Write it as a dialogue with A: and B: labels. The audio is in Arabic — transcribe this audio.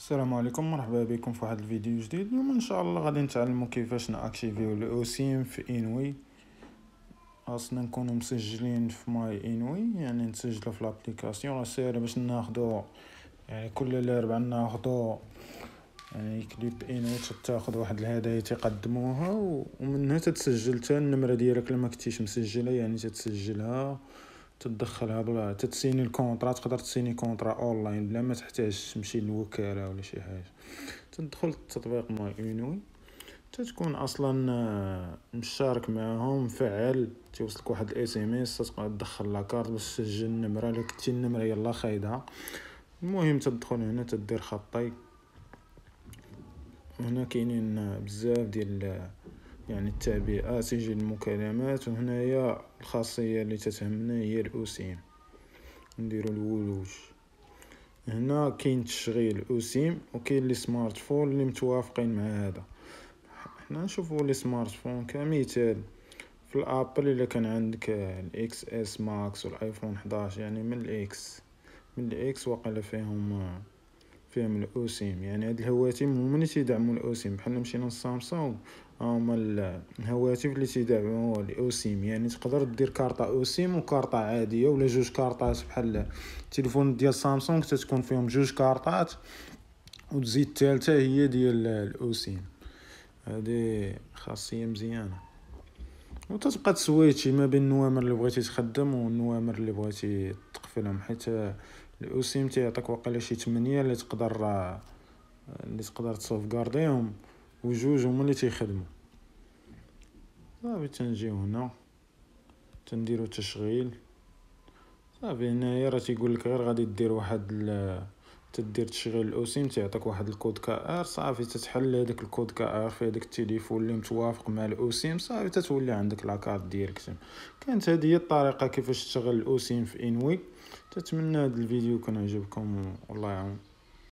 A: السلام عليكم مرحبا بكم في واحد الفيديو جديد اليوم ان شاء الله غادي نتعلموا كيفاش ناكتيفيو الاوسيم في انوي خاصنا نكونوا مسجلين في ماي انوي يعني نسجلوا في لابليكاسيون راه باش ناخذوا يعني كل الاربع ناخذوا يعني كليب انوي تاخذ واحد الهدايا تقدموها ومنها تتسجل حتى النمره ديالك لما كنتيش مسجله يعني تتسجلها تدخل هاد تتسيني الكونترا تقدر تسيني كونترا اونلاين بلا ما تحتاج تمشي للوكاله ولا شي حاجه تدخل التطبيق ماي اونوي تتكون اصلا آه، مشارك معاهم فعال تيوصلك واحد الاس ام اس تقدر تدخل لاكارت باش تسجل النمره الا كنتي النمره يلا خايدها المهم تدخل هنا تدير خطي هنا كاينين آه، بزاف ديال آه، يعني التعبئة سجل المكالمات يا الخاصية اللي تتهمنا هي الأوسيم نديرو الولوج هنا كاين تشغيل اوسيم وكاين لي سمارت فون اللي متوافقين مع هذا حنا نشوفو لي سمارت فون كمثال في الابل الا كان عندك الاكس اس ماكس والايفون 11 يعني من الاكس من الاكس وقال فيهم فيهم الاوسيم يعني هاد الهواتف هما اللي تيدعموا الاوسيم بحال مشينا لسامسونج هما الهواتف اللي تيدعموا الاوسيم يعني تقدر دير كارطه اوسيم وكارطه عاديه ولا جوج كارطات بحال التليفون ديال سامسونج تتكون فيهم جوج كارطات وتزيد الثالثه هي ديال الاوسيم هذه خاصيه مزيانه وتتبقى تسويتشي ما بين النوامر اللي بغيتي تخدم والنوامر اللي بغيتي تقفلهم حيت الاوسيم تيعطيك واقيلا شي 8 اللي تقدر اللي تقدر تسوفغارديهم وجوج هما اللي تيخدموا صافي تنجيو هنا تنديرو تشغيل صافي هنايا راه تيقول لك غير غادي دير واحد تدير تشغيل الاوسيم تيعطيك واحد الكود كا ار صافي تتحل هذاك الكود كا ار في هذاك التليفون اللي متوافق مع الاوسيم صافي تتولي عندك لاكارت ديالك كانت هذه هي الطريقه كيفاش تشغل الاوسيم في انوي تتمنى هذا الفيديو كان عجبكم والله يعاون